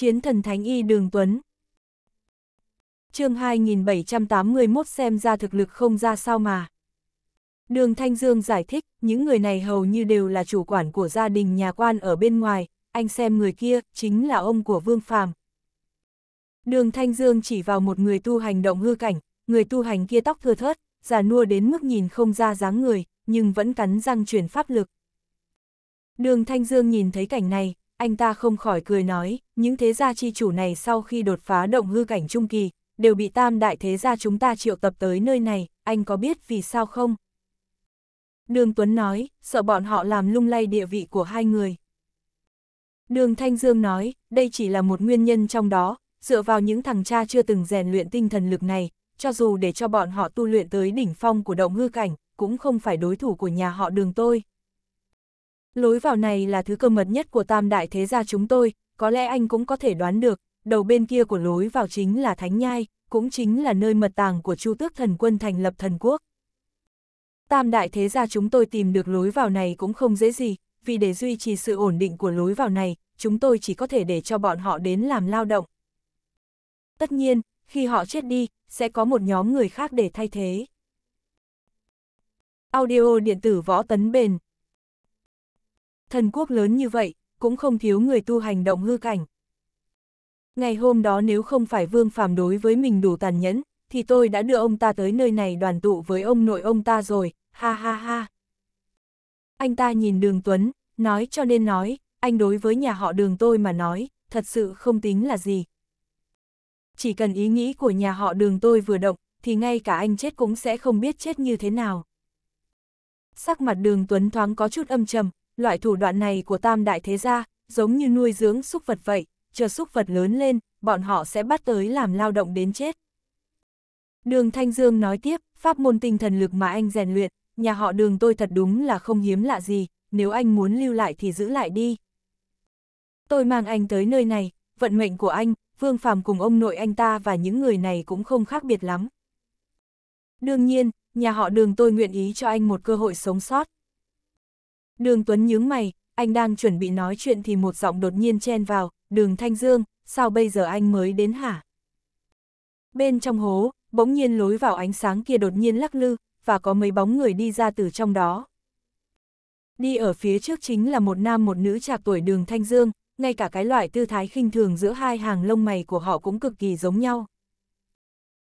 Chiến thần Thánh Y Đường Tuấn chương 2781 xem ra thực lực không ra sao mà. Đường Thanh Dương giải thích, những người này hầu như đều là chủ quản của gia đình nhà quan ở bên ngoài, anh xem người kia, chính là ông của Vương Phàm. Đường Thanh Dương chỉ vào một người tu hành động hư cảnh, người tu hành kia tóc thưa thớt, già nua đến mức nhìn không ra dáng người, nhưng vẫn cắn răng chuyển pháp lực. Đường Thanh Dương nhìn thấy cảnh này, anh ta không khỏi cười nói, những thế gia chi chủ này sau khi đột phá động hư cảnh trung kỳ, đều bị tam đại thế gia chúng ta triệu tập tới nơi này, anh có biết vì sao không? Đường Tuấn nói, sợ bọn họ làm lung lay địa vị của hai người. Đường Thanh Dương nói, đây chỉ là một nguyên nhân trong đó, dựa vào những thằng cha chưa từng rèn luyện tinh thần lực này, cho dù để cho bọn họ tu luyện tới đỉnh phong của động hư cảnh, cũng không phải đối thủ của nhà họ đường tôi. Lối vào này là thứ cơ mật nhất của tam đại thế gia chúng tôi, có lẽ anh cũng có thể đoán được, đầu bên kia của lối vào chính là Thánh Nhai, cũng chính là nơi mật tàng của Chu Tước Thần Quân thành lập thần quốc. Tam đại thế gia chúng tôi tìm được lối vào này cũng không dễ gì, vì để duy trì sự ổn định của lối vào này, chúng tôi chỉ có thể để cho bọn họ đến làm lao động. Tất nhiên, khi họ chết đi, sẽ có một nhóm người khác để thay thế. Audio điện tử võ tấn bền thần quốc lớn như vậy, cũng không thiếu người tu hành động hư cảnh. Ngày hôm đó nếu không phải Vương Phàm đối với mình đủ tàn nhẫn, thì tôi đã đưa ông ta tới nơi này đoàn tụ với ông nội ông ta rồi, ha ha ha. Anh ta nhìn Đường Tuấn, nói cho nên nói, anh đối với nhà họ Đường tôi mà nói, thật sự không tính là gì. Chỉ cần ý nghĩ của nhà họ Đường tôi vừa động, thì ngay cả anh chết cũng sẽ không biết chết như thế nào. Sắc mặt Đường Tuấn thoáng có chút âm trầm, Loại thủ đoạn này của tam đại thế gia, giống như nuôi dưỡng súc vật vậy, chờ súc vật lớn lên, bọn họ sẽ bắt tới làm lao động đến chết. Đường Thanh Dương nói tiếp, pháp môn tinh thần lực mà anh rèn luyện, nhà họ đường tôi thật đúng là không hiếm lạ gì, nếu anh muốn lưu lại thì giữ lại đi. Tôi mang anh tới nơi này, vận mệnh của anh, Vương Phàm cùng ông nội anh ta và những người này cũng không khác biệt lắm. Đương nhiên, nhà họ đường tôi nguyện ý cho anh một cơ hội sống sót. Đường Tuấn nhướng mày, anh đang chuẩn bị nói chuyện thì một giọng đột nhiên chen vào, đường Thanh Dương, sao bây giờ anh mới đến hả? Bên trong hố, bỗng nhiên lối vào ánh sáng kia đột nhiên lắc lư, và có mấy bóng người đi ra từ trong đó. Đi ở phía trước chính là một nam một nữ trạc tuổi đường Thanh Dương, ngay cả cái loại tư thái khinh thường giữa hai hàng lông mày của họ cũng cực kỳ giống nhau.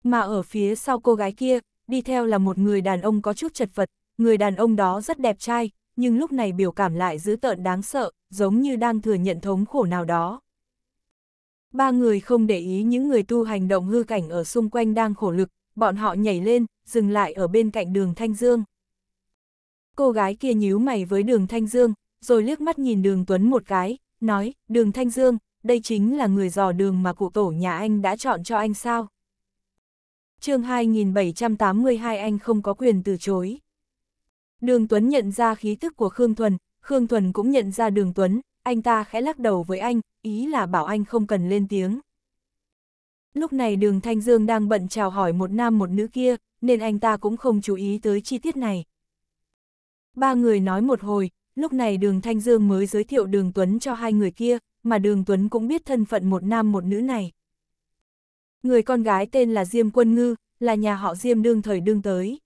Mà ở phía sau cô gái kia, đi theo là một người đàn ông có chút chật vật, người đàn ông đó rất đẹp trai, nhưng lúc này biểu cảm lại dữ tợn đáng sợ, giống như đang thừa nhận thống khổ nào đó. Ba người không để ý những người tu hành động hư cảnh ở xung quanh đang khổ lực, bọn họ nhảy lên, dừng lại ở bên cạnh đường Thanh Dương. Cô gái kia nhíu mày với đường Thanh Dương, rồi liếc mắt nhìn đường Tuấn một cái, nói, đường Thanh Dương, đây chính là người dò đường mà cụ tổ nhà anh đã chọn cho anh sao? chương 2782 anh không có quyền từ chối. Đường Tuấn nhận ra khí thức của Khương Thuần, Khương Thuần cũng nhận ra Đường Tuấn, anh ta khẽ lắc đầu với anh, ý là bảo anh không cần lên tiếng. Lúc này đường Thanh Dương đang bận chào hỏi một nam một nữ kia, nên anh ta cũng không chú ý tới chi tiết này. Ba người nói một hồi, lúc này đường Thanh Dương mới giới thiệu đường Tuấn cho hai người kia, mà đường Tuấn cũng biết thân phận một nam một nữ này. Người con gái tên là Diêm Quân Ngư, là nhà họ Diêm đương thời đương tới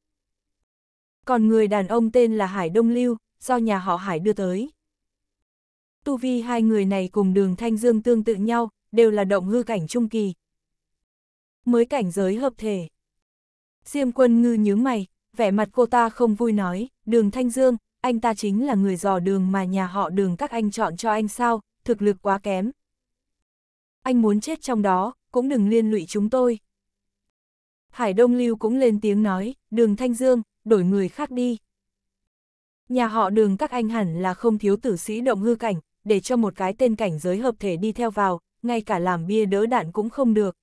còn người đàn ông tên là Hải Đông Lưu, do nhà họ Hải đưa tới. Tu vi hai người này cùng đường Thanh Dương tương tự nhau, đều là động hư cảnh trung kỳ. Mới cảnh giới hợp thể. Diêm quân ngư nhướng mày, vẻ mặt cô ta không vui nói, đường Thanh Dương, anh ta chính là người dò đường mà nhà họ đường các anh chọn cho anh sao, thực lực quá kém. Anh muốn chết trong đó, cũng đừng liên lụy chúng tôi. Hải Đông Lưu cũng lên tiếng nói, đường Thanh Dương, đổi người khác đi. Nhà họ đường các anh hẳn là không thiếu tử sĩ động hư cảnh, để cho một cái tên cảnh giới hợp thể đi theo vào, ngay cả làm bia đỡ đạn cũng không được.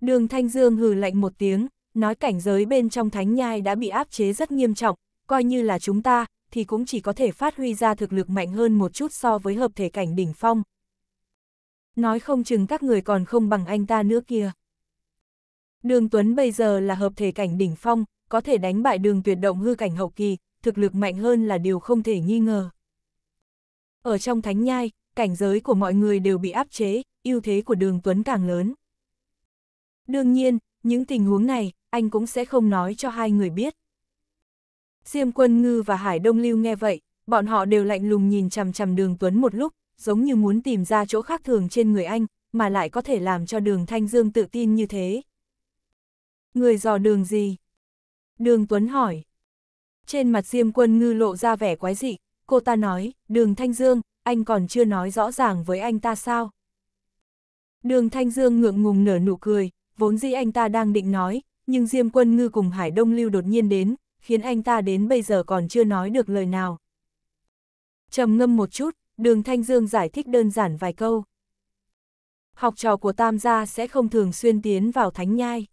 Đường Thanh Dương hừ lạnh một tiếng, nói cảnh giới bên trong thánh nhai đã bị áp chế rất nghiêm trọng, coi như là chúng ta, thì cũng chỉ có thể phát huy ra thực lực mạnh hơn một chút so với hợp thể cảnh đỉnh phong. Nói không chừng các người còn không bằng anh ta nữa kia. Đường Tuấn bây giờ là hợp thể cảnh đỉnh phong, có thể đánh bại đường tuyệt động hư cảnh hậu kỳ, thực lực mạnh hơn là điều không thể nghi ngờ. Ở trong thánh nhai, cảnh giới của mọi người đều bị áp chế, ưu thế của đường Tuấn càng lớn. Đương nhiên, những tình huống này, anh cũng sẽ không nói cho hai người biết. Diêm quân ngư và Hải Đông Lưu nghe vậy, bọn họ đều lạnh lùng nhìn chằm chằm đường Tuấn một lúc, giống như muốn tìm ra chỗ khác thường trên người anh, mà lại có thể làm cho đường Thanh Dương tự tin như thế. Người dò đường gì? Đường Tuấn hỏi. Trên mặt Diêm Quân Ngư lộ ra vẻ quái dị, cô ta nói, đường Thanh Dương, anh còn chưa nói rõ ràng với anh ta sao? Đường Thanh Dương ngượng ngùng nở nụ cười, vốn dĩ anh ta đang định nói, nhưng Diêm Quân Ngư cùng Hải Đông Lưu đột nhiên đến, khiến anh ta đến bây giờ còn chưa nói được lời nào. trầm ngâm một chút, đường Thanh Dương giải thích đơn giản vài câu. Học trò của Tam gia sẽ không thường xuyên tiến vào thánh nhai.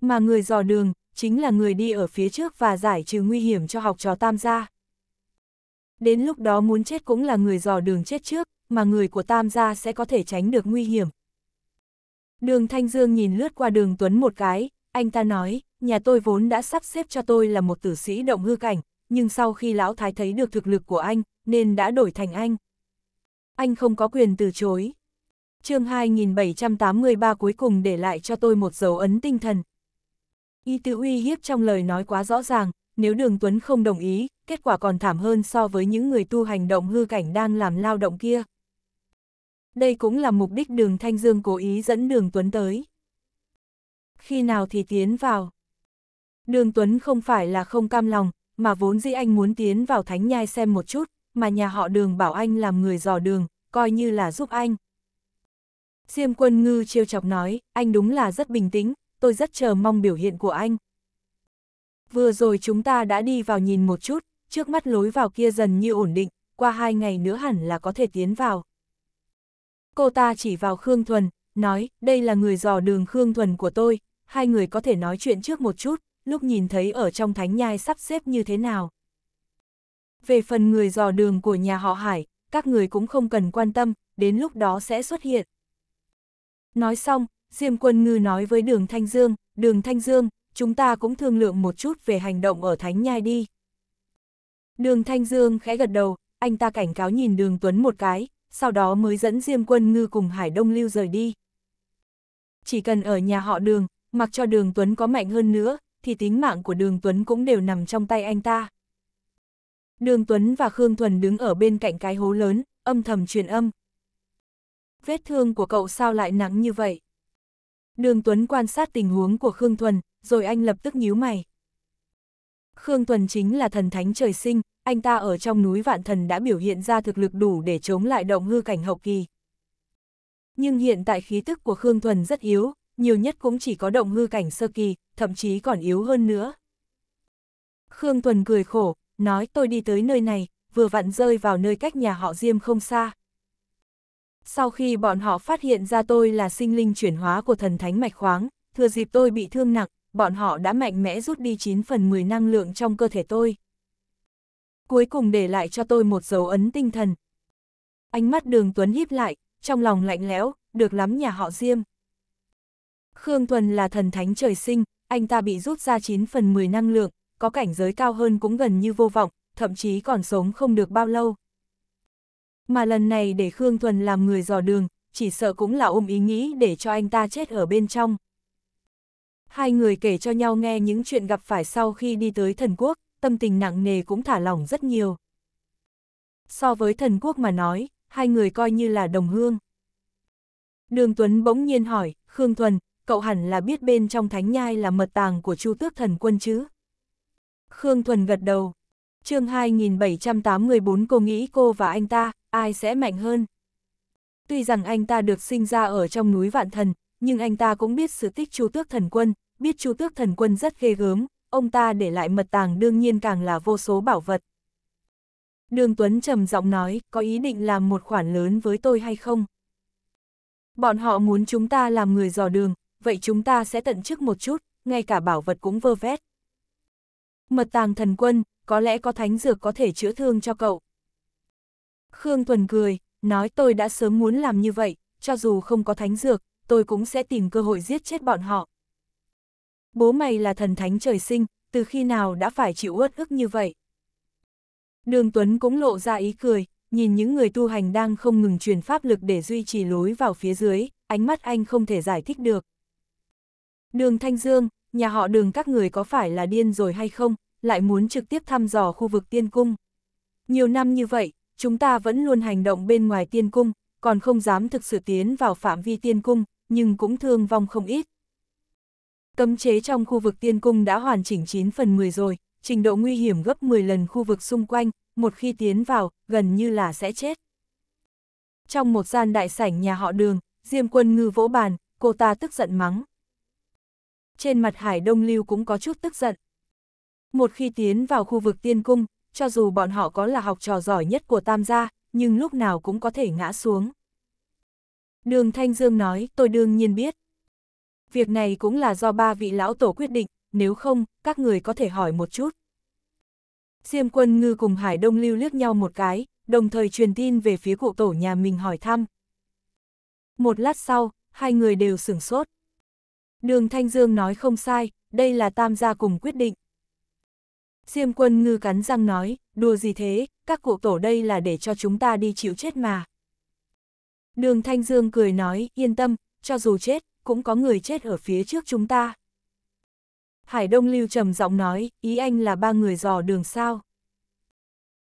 Mà người dò đường, chính là người đi ở phía trước và giải trừ nguy hiểm cho học trò tam gia. Đến lúc đó muốn chết cũng là người dò đường chết trước, mà người của tam gia sẽ có thể tránh được nguy hiểm. Đường Thanh Dương nhìn lướt qua đường Tuấn một cái, anh ta nói, nhà tôi vốn đã sắp xếp cho tôi là một tử sĩ động hư cảnh, nhưng sau khi lão thái thấy được thực lực của anh, nên đã đổi thành anh. Anh không có quyền từ chối. chương 2783 cuối cùng để lại cho tôi một dấu ấn tinh thần. Y tự uy hiếp trong lời nói quá rõ ràng, nếu đường Tuấn không đồng ý, kết quả còn thảm hơn so với những người tu hành động hư cảnh đang làm lao động kia. Đây cũng là mục đích đường Thanh Dương cố ý dẫn đường Tuấn tới. Khi nào thì tiến vào? Đường Tuấn không phải là không cam lòng, mà vốn dĩ anh muốn tiến vào thánh nhai xem một chút, mà nhà họ đường bảo anh làm người dò đường, coi như là giúp anh. Diêm quân ngư trêu chọc nói, anh đúng là rất bình tĩnh, tôi rất chờ mong biểu hiện của anh. Vừa rồi chúng ta đã đi vào nhìn một chút, trước mắt lối vào kia dần như ổn định, qua hai ngày nữa hẳn là có thể tiến vào. Cô ta chỉ vào Khương Thuần, nói, đây là người dò đường Khương Thuần của tôi, hai người có thể nói chuyện trước một chút, lúc nhìn thấy ở trong thánh nhai sắp xếp như thế nào. Về phần người dò đường của nhà họ Hải, các người cũng không cần quan tâm, đến lúc đó sẽ xuất hiện. Nói xong, Diêm quân ngư nói với đường Thanh Dương, đường Thanh Dương, chúng ta cũng thương lượng một chút về hành động ở Thánh Nhai đi. Đường Thanh Dương khẽ gật đầu, anh ta cảnh cáo nhìn đường Tuấn một cái, sau đó mới dẫn Diêm quân ngư cùng Hải Đông Lưu rời đi. Chỉ cần ở nhà họ đường, mặc cho đường Tuấn có mạnh hơn nữa, thì tính mạng của đường Tuấn cũng đều nằm trong tay anh ta. Đường Tuấn và Khương Thuần đứng ở bên cạnh cái hố lớn, âm thầm truyền âm. Vết thương của cậu sao lại nắng như vậy? Đường Tuấn quan sát tình huống của Khương Thuần, rồi anh lập tức nhíu mày. Khương Thuần chính là thần thánh trời sinh, anh ta ở trong núi Vạn Thần đã biểu hiện ra thực lực đủ để chống lại động hư cảnh hậu kỳ. Nhưng hiện tại khí tức của Khương Thuần rất yếu, nhiều nhất cũng chỉ có động hư cảnh sơ kỳ, thậm chí còn yếu hơn nữa. Khương Thuần cười khổ, nói tôi đi tới nơi này, vừa vặn rơi vào nơi cách nhà họ Diêm không xa. Sau khi bọn họ phát hiện ra tôi là sinh linh chuyển hóa của thần thánh mạch khoáng, thừa dịp tôi bị thương nặng, bọn họ đã mạnh mẽ rút đi 9 phần 10 năng lượng trong cơ thể tôi. Cuối cùng để lại cho tôi một dấu ấn tinh thần. Ánh mắt đường Tuấn híp lại, trong lòng lạnh lẽo, được lắm nhà họ Diêm. Khương Thuần là thần thánh trời sinh, anh ta bị rút ra 9 phần 10 năng lượng, có cảnh giới cao hơn cũng gần như vô vọng, thậm chí còn sống không được bao lâu. Mà lần này để Khương Thuần làm người dò đường, chỉ sợ cũng là ôm ý nghĩ để cho anh ta chết ở bên trong. Hai người kể cho nhau nghe những chuyện gặp phải sau khi đi tới thần quốc, tâm tình nặng nề cũng thả lỏng rất nhiều. So với thần quốc mà nói, hai người coi như là đồng hương. Đường Tuấn bỗng nhiên hỏi, Khương Thuần, cậu hẳn là biết bên trong thánh nhai là mật tàng của Chu tước thần quân chứ? Khương Thuần gật đầu. chương 2784 cô nghĩ cô và anh ta, ai sẽ mạnh hơn. Tuy rằng anh ta được sinh ra ở trong núi Vạn Thần, nhưng anh ta cũng biết sự tích Chu Tước Thần Quân, biết Chu Tước Thần Quân rất ghê gớm, ông ta để lại mật tàng đương nhiên càng là vô số bảo vật. Đường Tuấn trầm giọng nói, có ý định làm một khoản lớn với tôi hay không? Bọn họ muốn chúng ta làm người dò đường, vậy chúng ta sẽ tận chức một chút, ngay cả bảo vật cũng vơ vét. Mật tàng thần quân, có lẽ có thánh dược có thể chữa thương cho cậu. Khương Tuần cười, nói tôi đã sớm muốn làm như vậy, cho dù không có thánh dược, tôi cũng sẽ tìm cơ hội giết chết bọn họ. Bố mày là thần thánh trời sinh, từ khi nào đã phải chịu uất ức như vậy? Đường Tuấn cũng lộ ra ý cười, nhìn những người tu hành đang không ngừng truyền pháp lực để duy trì lối vào phía dưới, ánh mắt anh không thể giải thích được. Đường Thanh Dương, nhà họ đường các người có phải là điên rồi hay không, lại muốn trực tiếp thăm dò khu vực tiên cung. Nhiều năm như vậy, chúng ta vẫn luôn hành động bên ngoài tiên cung, còn không dám thực sự tiến vào phạm vi tiên cung, nhưng cũng thương vong không ít. Cấm chế trong khu vực tiên cung đã hoàn chỉnh 9 phần 10 rồi, trình độ nguy hiểm gấp 10 lần khu vực xung quanh, một khi tiến vào, gần như là sẽ chết. Trong một gian đại sảnh nhà họ đường, Diêm quân ngư vỗ bàn, cô ta tức giận mắng. Trên mặt Hải Đông Lưu cũng có chút tức giận. Một khi tiến vào khu vực tiên cung, cho dù bọn họ có là học trò giỏi nhất của Tam gia, nhưng lúc nào cũng có thể ngã xuống. Đường Thanh Dương nói, tôi đương nhiên biết. Việc này cũng là do ba vị lão tổ quyết định, nếu không, các người có thể hỏi một chút. Diêm quân ngư cùng Hải Đông Lưu liếc nhau một cái, đồng thời truyền tin về phía cụ tổ nhà mình hỏi thăm. Một lát sau, hai người đều sửng sốt. Đường Thanh Dương nói không sai, đây là tam gia cùng quyết định. Diêm quân ngư cắn răng nói, đùa gì thế, các cụ tổ đây là để cho chúng ta đi chịu chết mà. Đường Thanh Dương cười nói, yên tâm, cho dù chết, cũng có người chết ở phía trước chúng ta. Hải Đông Lưu trầm giọng nói, ý anh là ba người dò đường sao?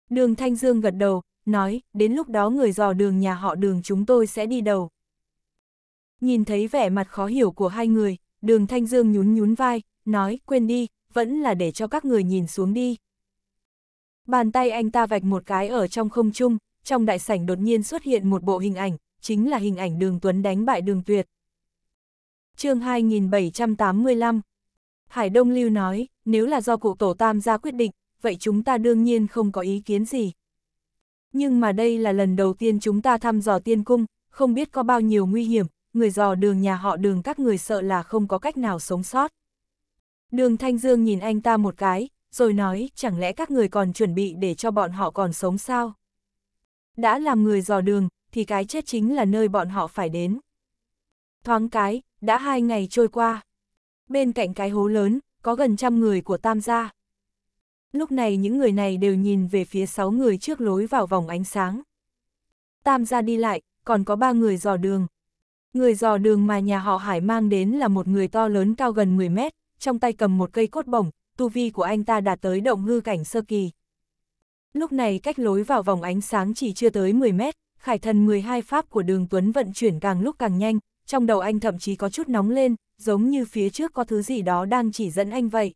Đường Thanh Dương gật đầu, nói, đến lúc đó người dò đường nhà họ đường chúng tôi sẽ đi đầu. Nhìn thấy vẻ mặt khó hiểu của hai người, đường Thanh Dương nhún nhún vai, nói, quên đi, vẫn là để cho các người nhìn xuống đi. Bàn tay anh ta vạch một cái ở trong không trung, trong đại sảnh đột nhiên xuất hiện một bộ hình ảnh, chính là hình ảnh đường Tuấn đánh bại đường Tuyệt. chương 2785 Hải Đông Lưu nói, nếu là do cụ tổ tam ra quyết định, vậy chúng ta đương nhiên không có ý kiến gì. Nhưng mà đây là lần đầu tiên chúng ta thăm dò tiên cung, không biết có bao nhiêu nguy hiểm, người dò đường nhà họ đường các người sợ là không có cách nào sống sót. Đường Thanh Dương nhìn anh ta một cái, rồi nói chẳng lẽ các người còn chuẩn bị để cho bọn họ còn sống sao? Đã làm người dò đường, thì cái chết chính là nơi bọn họ phải đến. Thoáng cái, đã hai ngày trôi qua. Bên cạnh cái hố lớn, có gần trăm người của Tam gia. Lúc này những người này đều nhìn về phía sáu người trước lối vào vòng ánh sáng. Tam gia đi lại, còn có ba người dò đường. Người dò đường mà nhà họ Hải mang đến là một người to lớn cao gần 10 mét, trong tay cầm một cây cốt bổng, tu vi của anh ta đạt tới động ngư cảnh sơ kỳ. Lúc này cách lối vào vòng ánh sáng chỉ chưa tới 10 mét, khải thần 12 pháp của đường Tuấn vận chuyển càng lúc càng nhanh, trong đầu anh thậm chí có chút nóng lên, giống như phía trước có thứ gì đó đang chỉ dẫn anh vậy.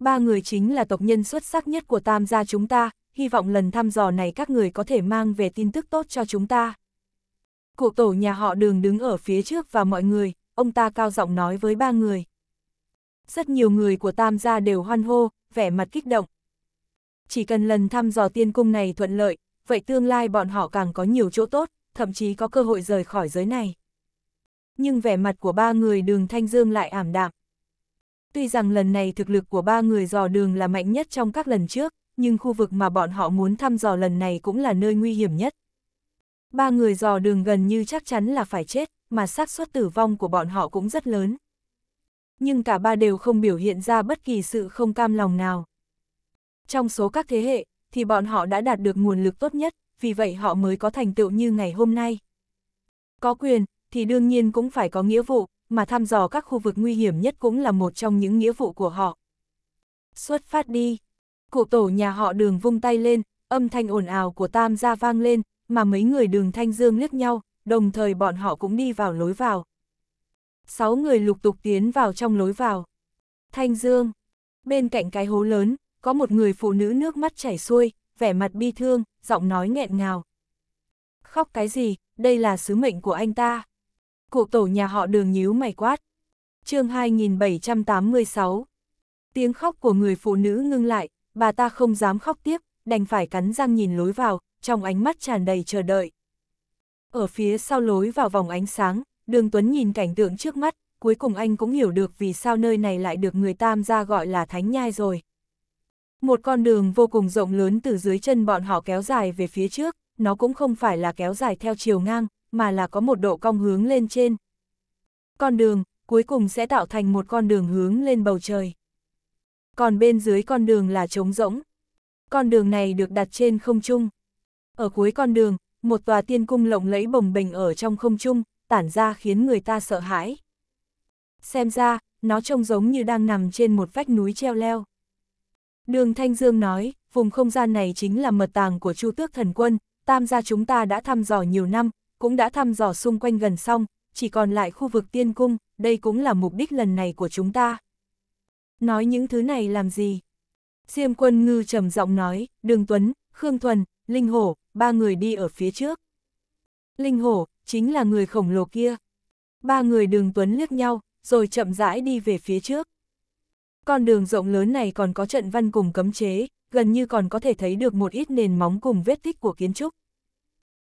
Ba người chính là tộc nhân xuất sắc nhất của tam gia chúng ta, hy vọng lần thăm dò này các người có thể mang về tin tức tốt cho chúng ta. Cụ tổ nhà họ đường đứng ở phía trước và mọi người, ông ta cao giọng nói với ba người rất nhiều người của Tam gia đều hoan hô, vẻ mặt kích động. Chỉ cần lần thăm dò tiên cung này thuận lợi, vậy tương lai bọn họ càng có nhiều chỗ tốt, thậm chí có cơ hội rời khỏi giới này. Nhưng vẻ mặt của ba người đường Thanh Dương lại ảm đạm. Tuy rằng lần này thực lực của ba người dò đường là mạnh nhất trong các lần trước, nhưng khu vực mà bọn họ muốn thăm dò lần này cũng là nơi nguy hiểm nhất. Ba người dò đường gần như chắc chắn là phải chết, mà xác suất tử vong của bọn họ cũng rất lớn nhưng cả ba đều không biểu hiện ra bất kỳ sự không cam lòng nào. Trong số các thế hệ, thì bọn họ đã đạt được nguồn lực tốt nhất, vì vậy họ mới có thành tựu như ngày hôm nay. Có quyền, thì đương nhiên cũng phải có nghĩa vụ, mà thăm dò các khu vực nguy hiểm nhất cũng là một trong những nghĩa vụ của họ. Xuất phát đi. Cụ tổ nhà họ đường vung tay lên, âm thanh ồn ào của tam gia vang lên, mà mấy người đường thanh dương liếc nhau, đồng thời bọn họ cũng đi vào lối vào sáu người lục tục tiến vào trong lối vào. Thanh Dương, bên cạnh cái hố lớn, có một người phụ nữ nước mắt chảy xuôi, vẻ mặt bi thương, giọng nói nghẹn ngào. Khóc cái gì, đây là sứ mệnh của anh ta. Cụ tổ nhà họ đường nhíu mày quát. chương 2786 Tiếng khóc của người phụ nữ ngưng lại, bà ta không dám khóc tiếp, đành phải cắn răng nhìn lối vào, trong ánh mắt tràn đầy chờ đợi. Ở phía sau lối vào vòng ánh sáng, Đường Tuấn nhìn cảnh tượng trước mắt, cuối cùng anh cũng hiểu được vì sao nơi này lại được người Tam gia gọi là Thánh Nhai rồi. Một con đường vô cùng rộng lớn từ dưới chân bọn họ kéo dài về phía trước, nó cũng không phải là kéo dài theo chiều ngang, mà là có một độ cong hướng lên trên. Con đường, cuối cùng sẽ tạo thành một con đường hướng lên bầu trời. Còn bên dưới con đường là trống rỗng. Con đường này được đặt trên không trung. Ở cuối con đường, một tòa tiên cung lộng lẫy bồng bềnh ở trong không trung, tản ra khiến người ta sợ hãi. Xem ra, nó trông giống như đang nằm trên một vách núi treo leo. Đường Thanh Dương nói, vùng không gian này chính là mật tàng của Chu Tước Thần Quân, tam gia chúng ta đã thăm dò nhiều năm, cũng đã thăm dò xung quanh gần xong, chỉ còn lại khu vực tiên cung, đây cũng là mục đích lần này của chúng ta. Nói những thứ này làm gì? Diêm quân ngư trầm giọng nói, Đường Tuấn, Khương Thuần, Linh Hổ, ba người đi ở phía trước. Linh Hổ, chính là người khổng lồ kia. Ba người đường tuấn liếc nhau, rồi chậm rãi đi về phía trước. Con đường rộng lớn này còn có trận văn cùng cấm chế, gần như còn có thể thấy được một ít nền móng cùng vết tích của kiến trúc.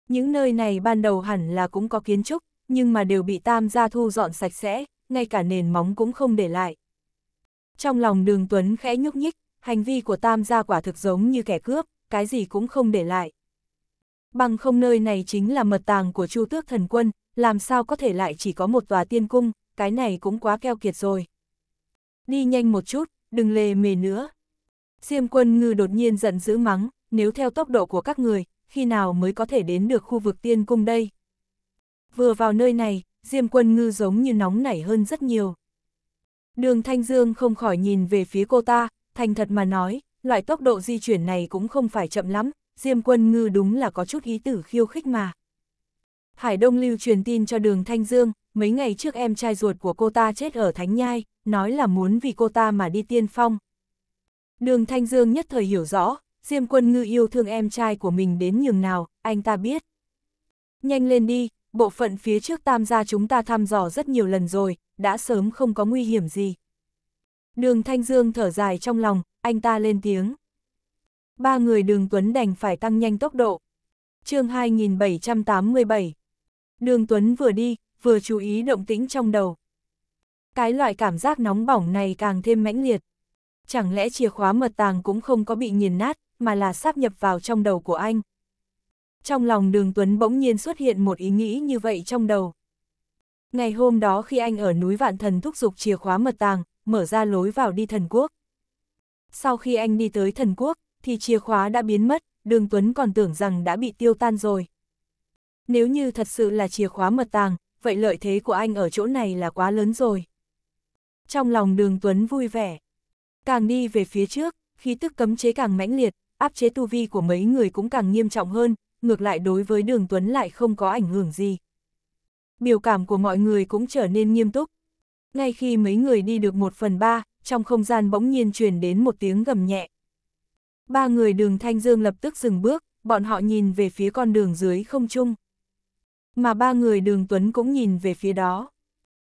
Những nơi này ban đầu hẳn là cũng có kiến trúc, nhưng mà đều bị tam gia thu dọn sạch sẽ, ngay cả nền móng cũng không để lại. Trong lòng đường Tuấn khẽ nhúc nhích, hành vi của tam gia quả thực giống như kẻ cướp, cái gì cũng không để lại bằng không nơi này chính là mật tàng của Chu Tước Thần Quân, làm sao có thể lại chỉ có một tòa tiên cung, cái này cũng quá keo kiệt rồi. Đi nhanh một chút, đừng lề mề nữa. Diêm quân ngư đột nhiên giận dữ mắng, nếu theo tốc độ của các người, khi nào mới có thể đến được khu vực tiên cung đây? Vừa vào nơi này, Diêm quân ngư giống như nóng nảy hơn rất nhiều. Đường Thanh Dương không khỏi nhìn về phía cô ta, thành thật mà nói, loại tốc độ di chuyển này cũng không phải chậm lắm, Diêm quân ngư đúng là có chút ý tử khiêu khích mà. Hải Đông Lưu truyền tin cho đường Thanh Dương, mấy ngày trước em trai ruột của cô ta chết ở Thánh Nhai, nói là muốn vì cô ta mà đi tiên phong. Đường Thanh Dương nhất thời hiểu rõ, Diêm quân ngư yêu thương em trai của mình đến nhường nào, anh ta biết. Nhanh lên đi, bộ phận phía trước tam gia chúng ta thăm dò rất nhiều lần rồi, đã sớm không có nguy hiểm gì. Đường Thanh Dương thở dài trong lòng, anh ta lên tiếng ba người đường Tuấn đành phải tăng nhanh tốc độ. chương 2787 Đường Tuấn vừa đi, vừa chú ý động tĩnh trong đầu. Cái loại cảm giác nóng bỏng này càng thêm mãnh liệt. Chẳng lẽ chìa khóa mật tàng cũng không có bị nghiền nát, mà là sáp nhập vào trong đầu của anh. Trong lòng đường Tuấn bỗng nhiên xuất hiện một ý nghĩ như vậy trong đầu. Ngày hôm đó khi anh ở núi Vạn Thần thúc giục chìa khóa mật tàng, mở ra lối vào đi thần quốc. Sau khi anh đi tới thần quốc, thì chìa khóa đã biến mất, Đường Tuấn còn tưởng rằng đã bị tiêu tan rồi. Nếu như thật sự là chìa khóa mật tàng, vậy lợi thế của anh ở chỗ này là quá lớn rồi. Trong lòng đường Tuấn vui vẻ. Càng đi về phía trước, khí tức cấm chế càng mãnh liệt, áp chế tu vi của mấy người cũng càng nghiêm trọng hơn, ngược lại đối với đường Tuấn lại không có ảnh hưởng gì. Biểu cảm của mọi người cũng trở nên nghiêm túc. Ngay khi mấy người đi được một phần ba, trong không gian bỗng nhiên truyền đến một tiếng gầm nhẹ. Ba người đường Thanh Dương lập tức dừng bước, bọn họ nhìn về phía con đường dưới không trung. Mà ba người đường Tuấn cũng nhìn về phía đó.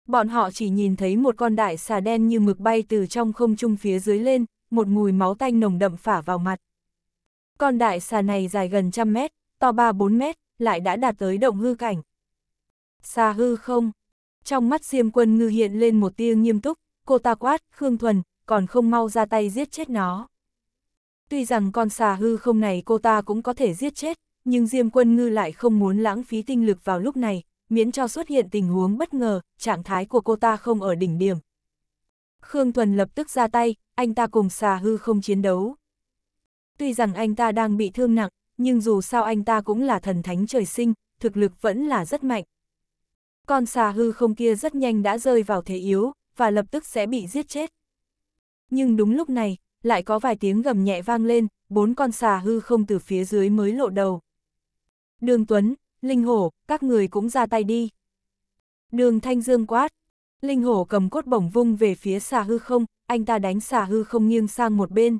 Bọn họ chỉ nhìn thấy một con đại xà đen như mực bay từ trong không trung phía dưới lên, một mùi máu tanh nồng đậm phả vào mặt. Con đại xà này dài gần trăm mét, to ba bốn mét, lại đã đạt tới động hư cảnh. Xà hư không? Trong mắt Diêm Quân Ngư hiện lên một tia nghiêm túc, cô ta quát, Khương Thuần, còn không mau ra tay giết chết nó. Tuy rằng con xà hư không này cô ta cũng có thể giết chết, nhưng Diêm Quân Ngư lại không muốn lãng phí tinh lực vào lúc này, miễn cho xuất hiện tình huống bất ngờ, trạng thái của cô ta không ở đỉnh điểm. Khương Thuần lập tức ra tay, anh ta cùng xà hư không chiến đấu. Tuy rằng anh ta đang bị thương nặng, nhưng dù sao anh ta cũng là thần thánh trời sinh, thực lực vẫn là rất mạnh. Con xà hư không kia rất nhanh đã rơi vào thế yếu, và lập tức sẽ bị giết chết. Nhưng đúng lúc này, lại có vài tiếng gầm nhẹ vang lên, bốn con xà hư không từ phía dưới mới lộ đầu. Đường Tuấn, Linh Hổ, các người cũng ra tay đi. Đường Thanh Dương quát, Linh Hổ cầm cốt bổng vung về phía xà hư không, anh ta đánh xà hư không nghiêng sang một bên.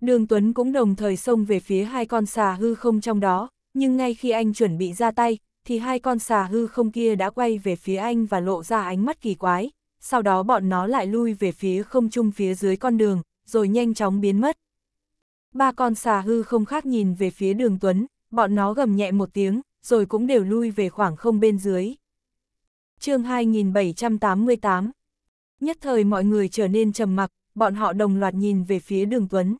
Đường Tuấn cũng đồng thời xông về phía hai con xà hư không trong đó, nhưng ngay khi anh chuẩn bị ra tay, thì hai con xà hư không kia đã quay về phía anh và lộ ra ánh mắt kỳ quái, sau đó bọn nó lại lui về phía không trung phía dưới con đường, rồi nhanh chóng biến mất. Ba con xà hư không khác nhìn về phía đường Tuấn, bọn nó gầm nhẹ một tiếng, rồi cũng đều lui về khoảng không bên dưới. chương 2788 Nhất thời mọi người trở nên trầm mặc, bọn họ đồng loạt nhìn về phía đường Tuấn.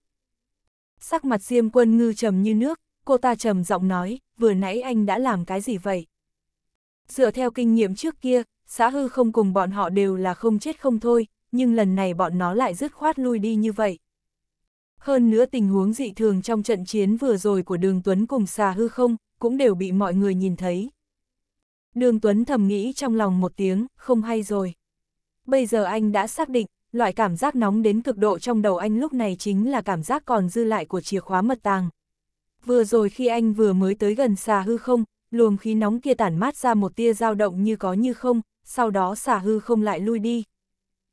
Sắc mặt Diêm quân ngư trầm như nước, cô ta trầm giọng nói, vừa nãy anh đã làm cái gì vậy? Dựa theo kinh nghiệm trước kia, xã hư không cùng bọn họ đều là không chết không thôi, nhưng lần này bọn nó lại dứt khoát lui đi như vậy. Hơn nữa tình huống dị thường trong trận chiến vừa rồi của Đường Tuấn cùng xà hư không, cũng đều bị mọi người nhìn thấy. Đường Tuấn thầm nghĩ trong lòng một tiếng, không hay rồi. Bây giờ anh đã xác định, loại cảm giác nóng đến cực độ trong đầu anh lúc này chính là cảm giác còn dư lại của chìa khóa mật tàng. Vừa rồi khi anh vừa mới tới gần xà hư không, luồng khí nóng kia tản mát ra một tia dao động như có như không, sau đó xà hư không lại lui đi.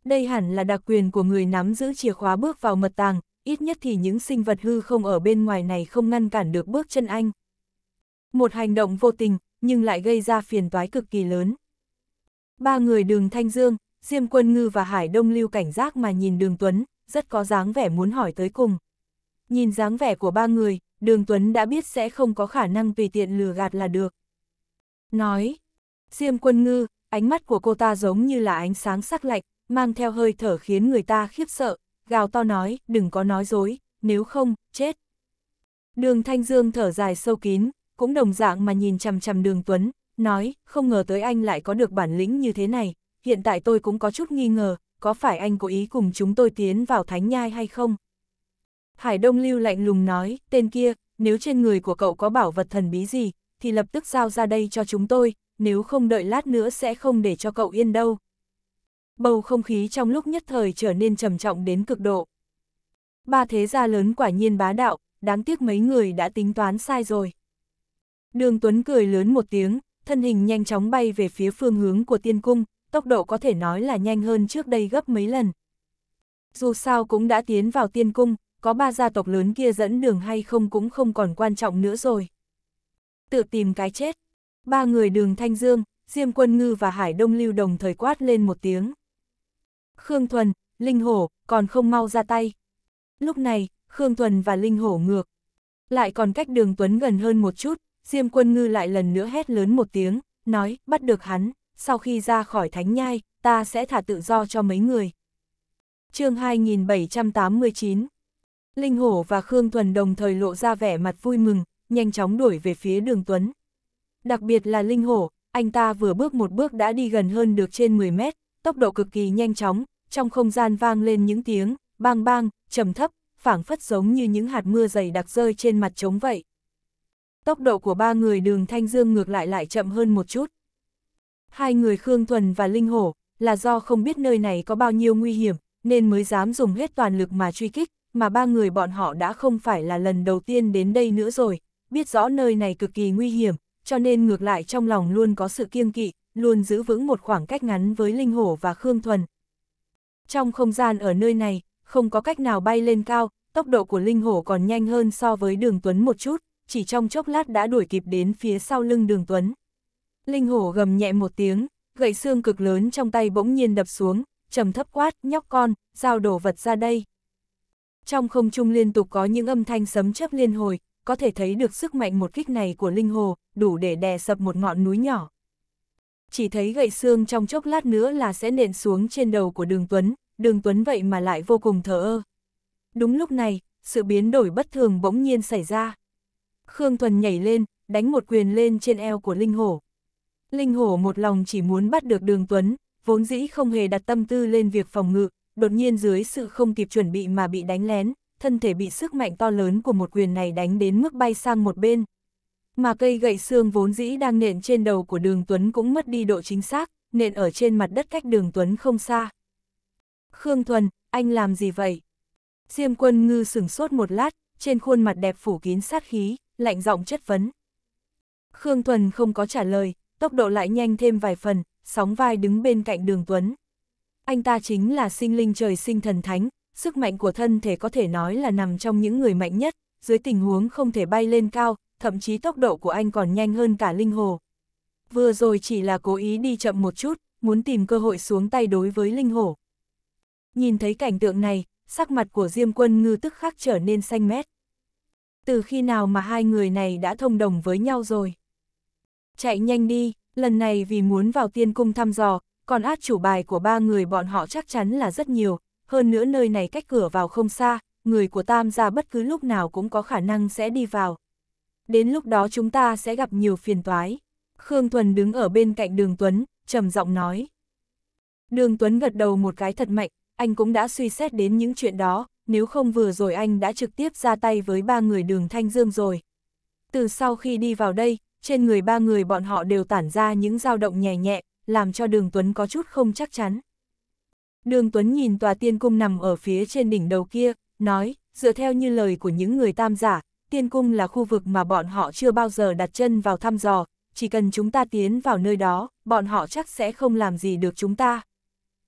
Đây hẳn là đặc quyền của người nắm giữ chìa khóa bước vào mật tàng, ít nhất thì những sinh vật hư không ở bên ngoài này không ngăn cản được bước chân anh. Một hành động vô tình, nhưng lại gây ra phiền toái cực kỳ lớn. Ba người đường Thanh Dương, Diêm Quân Ngư và Hải Đông Lưu cảnh giác mà nhìn đường Tuấn, rất có dáng vẻ muốn hỏi tới cùng. Nhìn dáng vẻ của ba người, đường Tuấn đã biết sẽ không có khả năng tùy tiện lừa gạt là được. Nói, Diêm Quân Ngư, ánh mắt của cô ta giống như là ánh sáng sắc lạnh, mang theo hơi thở khiến người ta khiếp sợ, gào to nói, đừng có nói dối, nếu không, chết. Đường Thanh Dương thở dài sâu kín, cũng đồng dạng mà nhìn chằm chằm đường Tuấn, nói, không ngờ tới anh lại có được bản lĩnh như thế này, hiện tại tôi cũng có chút nghi ngờ, có phải anh cố ý cùng chúng tôi tiến vào thánh nhai hay không? Hải Đông Lưu lạnh lùng nói, tên kia, nếu trên người của cậu có bảo vật thần bí gì, thì lập tức giao ra đây cho chúng tôi, nếu không đợi lát nữa sẽ không để cho cậu yên đâu bầu không khí trong lúc nhất thời trở nên trầm trọng đến cực độ. Ba thế gia lớn quả nhiên bá đạo, đáng tiếc mấy người đã tính toán sai rồi. Đường Tuấn cười lớn một tiếng, thân hình nhanh chóng bay về phía phương hướng của tiên cung, tốc độ có thể nói là nhanh hơn trước đây gấp mấy lần. Dù sao cũng đã tiến vào tiên cung, có ba gia tộc lớn kia dẫn đường hay không cũng không còn quan trọng nữa rồi. Tự tìm cái chết. Ba người đường Thanh Dương, Diêm Quân Ngư và Hải Đông Lưu đồng thời quát lên một tiếng. Khương Thuần, Linh Hổ, còn không mau ra tay. Lúc này, Khương Thuần và Linh Hổ ngược. Lại còn cách đường Tuấn gần hơn một chút, Diêm Quân Ngư lại lần nữa hét lớn một tiếng, nói, bắt được hắn, sau khi ra khỏi thánh nhai, ta sẽ thả tự do cho mấy người. chương 2789 Linh Hổ và Khương Thuần đồng thời lộ ra vẻ mặt vui mừng, nhanh chóng đuổi về phía đường Tuấn. Đặc biệt là Linh Hổ, anh ta vừa bước một bước đã đi gần hơn được trên 10 mét, tốc độ cực kỳ nhanh chóng, trong không gian vang lên những tiếng, bang bang, trầm thấp, phảng phất giống như những hạt mưa dày đặc rơi trên mặt trống vậy. Tốc độ của ba người đường Thanh Dương ngược lại lại chậm hơn một chút. Hai người Khương Thuần và Linh Hổ là do không biết nơi này có bao nhiêu nguy hiểm, nên mới dám dùng hết toàn lực mà truy kích, mà ba người bọn họ đã không phải là lần đầu tiên đến đây nữa rồi, biết rõ nơi này cực kỳ nguy hiểm, cho nên ngược lại trong lòng luôn có sự kiêng kỵ, luôn giữ vững một khoảng cách ngắn với Linh Hổ và Khương Thuần. Trong không gian ở nơi này, không có cách nào bay lên cao, tốc độ của Linh Hổ còn nhanh hơn so với Đường Tuấn một chút, chỉ trong chốc lát đã đuổi kịp đến phía sau lưng Đường Tuấn. Linh Hổ gầm nhẹ một tiếng, gậy xương cực lớn trong tay bỗng nhiên đập xuống, trầm thấp quát, nhóc con, giao đổ vật ra đây. Trong không trung liên tục có những âm thanh sấm chớp liên hồi, có thể thấy được sức mạnh một kích này của linh hồ, đủ để đè sập một ngọn núi nhỏ chỉ thấy gậy xương trong chốc lát nữa là sẽ nện xuống trên đầu của đường Tuấn, đường Tuấn vậy mà lại vô cùng thở ơ. Đúng lúc này, sự biến đổi bất thường bỗng nhiên xảy ra. Khương Thuần nhảy lên, đánh một quyền lên trên eo của Linh Hổ. Linh Hổ một lòng chỉ muốn bắt được đường Tuấn, vốn dĩ không hề đặt tâm tư lên việc phòng ngự, đột nhiên dưới sự không kịp chuẩn bị mà bị đánh lén, thân thể bị sức mạnh to lớn của một quyền này đánh đến mức bay sang một bên, mà cây gậy xương vốn dĩ đang nện trên đầu của đường Tuấn cũng mất đi độ chính xác, nện ở trên mặt đất cách đường Tuấn không xa. Khương Thuần, anh làm gì vậy? Diêm quân ngư sửng sốt một lát, trên khuôn mặt đẹp phủ kín sát khí, lạnh giọng chất vấn. Khương Thuần không có trả lời, tốc độ lại nhanh thêm vài phần, sóng vai đứng bên cạnh đường Tuấn. Anh ta chính là sinh linh trời sinh thần thánh, sức mạnh của thân thể có thể nói là nằm trong những người mạnh nhất, dưới tình huống không thể bay lên cao, thậm chí tốc độ của anh còn nhanh hơn cả linh hồ. Vừa rồi chỉ là cố ý đi chậm một chút, muốn tìm cơ hội xuống tay đối với linh hồ. Nhìn thấy cảnh tượng này, sắc mặt của Diêm Quân Ngư tức khắc trở nên xanh mét. Từ khi nào mà hai người này đã thông đồng với nhau rồi? Chạy nhanh đi, lần này vì muốn vào tiên cung thăm dò, còn át chủ bài của ba người bọn họ chắc chắn là rất nhiều, hơn nữa nơi này cách cửa vào không xa, người của Tam gia bất cứ lúc nào cũng có khả năng sẽ đi vào. Đến lúc đó chúng ta sẽ gặp nhiều phiền toái. Khương Thuần đứng ở bên cạnh Đường Tuấn, trầm giọng nói. Đường Tuấn gật đầu một cái thật mạnh, anh cũng đã suy xét đến những chuyện đó, nếu không vừa rồi anh đã trực tiếp ra tay với ba người đường Thanh Dương rồi. Từ sau khi đi vào đây, trên người ba người bọn họ đều tản ra những dao động nhẹ nhẹ, làm cho đường Tuấn có chút không chắc chắn. Đường Tuấn nhìn tòa tiên cung nằm ở phía trên đỉnh đầu kia, nói, dựa theo như lời của những người tam giả, tiên cung là khu vực mà bọn họ chưa bao giờ đặt chân vào thăm dò, chỉ cần chúng ta tiến vào nơi đó, bọn họ chắc sẽ không làm gì được chúng ta.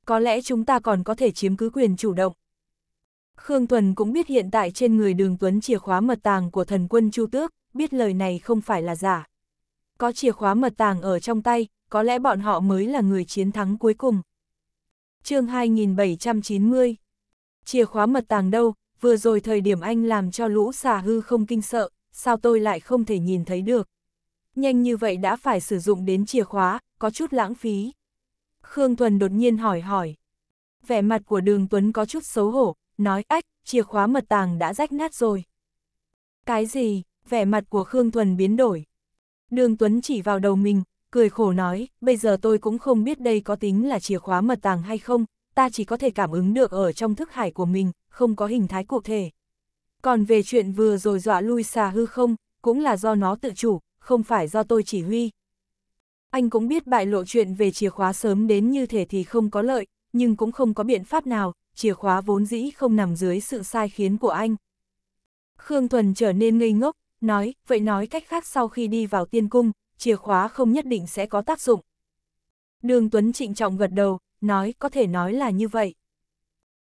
Có lẽ chúng ta còn có thể chiếm cứ quyền chủ động. Khương Thuần cũng biết hiện tại trên người đường Tuấn chìa khóa mật tàng của thần quân Chu Tước, biết lời này không phải là giả. Có chìa khóa mật tàng ở trong tay, có lẽ bọn họ mới là người chiến thắng cuối cùng. chương 2790 Chìa khóa mật tàng đâu, vừa rồi thời điểm anh làm cho lũ xà hư không kinh sợ, sao tôi lại không thể nhìn thấy được. Nhanh như vậy đã phải sử dụng đến chìa khóa, có chút lãng phí. Khương Thuần đột nhiên hỏi hỏi. Vẻ mặt của đường Tuấn có chút xấu hổ, nói ách, chìa khóa mật tàng đã rách nát rồi. Cái gì, vẻ mặt của Khương Thuần biến đổi. Đường Tuấn chỉ vào đầu mình, cười khổ nói, bây giờ tôi cũng không biết đây có tính là chìa khóa mật tàng hay không, ta chỉ có thể cảm ứng được ở trong thức hải của mình, không có hình thái cụ thể. Còn về chuyện vừa rồi dọa lui xà hư không, cũng là do nó tự chủ, không phải do tôi chỉ huy. Anh cũng biết bại lộ chuyện về chìa khóa sớm đến như thế thì không có lợi, nhưng cũng không có biện pháp nào, chìa khóa vốn dĩ không nằm dưới sự sai khiến của anh. Khương Thuần trở nên ngây ngốc, nói, vậy nói cách khác sau khi đi vào tiên cung, chìa khóa không nhất định sẽ có tác dụng. Đường Tuấn trịnh trọng gật đầu, nói có thể nói là như vậy.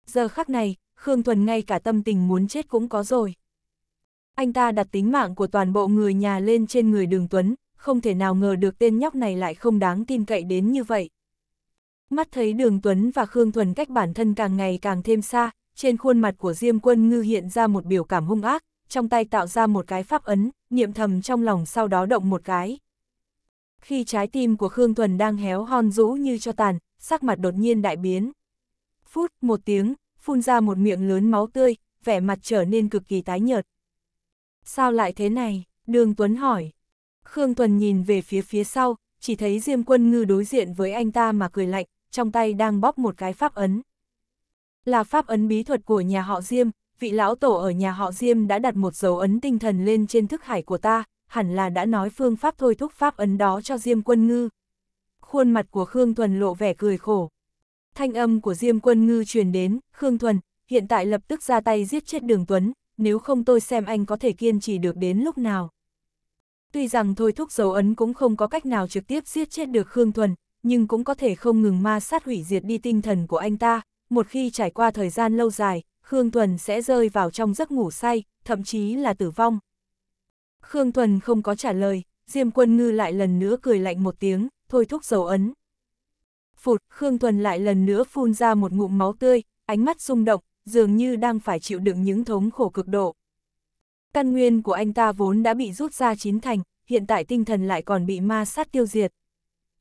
Giờ khắc này, Khương Thuần ngay cả tâm tình muốn chết cũng có rồi. Anh ta đặt tính mạng của toàn bộ người nhà lên trên người đường Tuấn, không thể nào ngờ được tên nhóc này lại không đáng tin cậy đến như vậy. Mắt thấy đường Tuấn và Khương Thuần cách bản thân càng ngày càng thêm xa, trên khuôn mặt của Diêm Quân Ngư hiện ra một biểu cảm hung ác, trong tay tạo ra một cái pháp ấn, niệm thầm trong lòng sau đó động một cái. Khi trái tim của Khương Thuần đang héo hon rũ như cho tàn, sắc mặt đột nhiên đại biến. Phút, một tiếng, phun ra một miệng lớn máu tươi, vẻ mặt trở nên cực kỳ tái nhợt. Sao lại thế này? Đường Tuấn hỏi. Khương Tuần nhìn về phía phía sau, chỉ thấy Diêm Quân Ngư đối diện với anh ta mà cười lạnh, trong tay đang bóp một cái pháp ấn. Là pháp ấn bí thuật của nhà họ Diêm, vị lão tổ ở nhà họ Diêm đã đặt một dấu ấn tinh thần lên trên thức hải của ta, hẳn là đã nói phương pháp thôi thúc pháp ấn đó cho Diêm Quân Ngư, khuôn mặt của Khương Thuần lộ vẻ cười khổ. Thanh âm của Diêm Quân Ngư truyền đến, Khương Thuần, hiện tại lập tức ra tay giết chết Đường Tuấn, nếu không tôi xem anh có thể kiên trì được đến lúc nào. Tuy rằng thôi thúc dấu ấn cũng không có cách nào trực tiếp giết chết được Khương Thuần, nhưng cũng có thể không ngừng ma sát hủy diệt đi tinh thần của anh ta, một khi trải qua thời gian lâu dài, Khương Thuần sẽ rơi vào trong giấc ngủ say, thậm chí là tử vong. Khương Thuần không có trả lời, Diêm Quân Ngư lại lần nữa cười lạnh một tiếng, thôi thúc dầu ấn. Phụt, Khương Thuần lại lần nữa phun ra một ngụm máu tươi, ánh mắt rung động, dường như đang phải chịu đựng những thống khổ cực độ. Căn nguyên của anh ta vốn đã bị rút ra chín thành, hiện tại tinh thần lại còn bị ma sát tiêu diệt.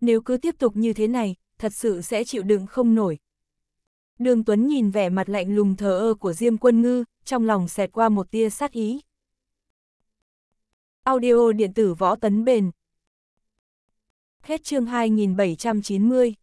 Nếu cứ tiếp tục như thế này, thật sự sẽ chịu đựng không nổi. Đường Tuấn nhìn vẻ mặt lạnh lùng thờ ơ của Diêm Quân Ngư, trong lòng xẹt qua một tia sát ý. Audio điện tử võ tấn bền Hết chương 2790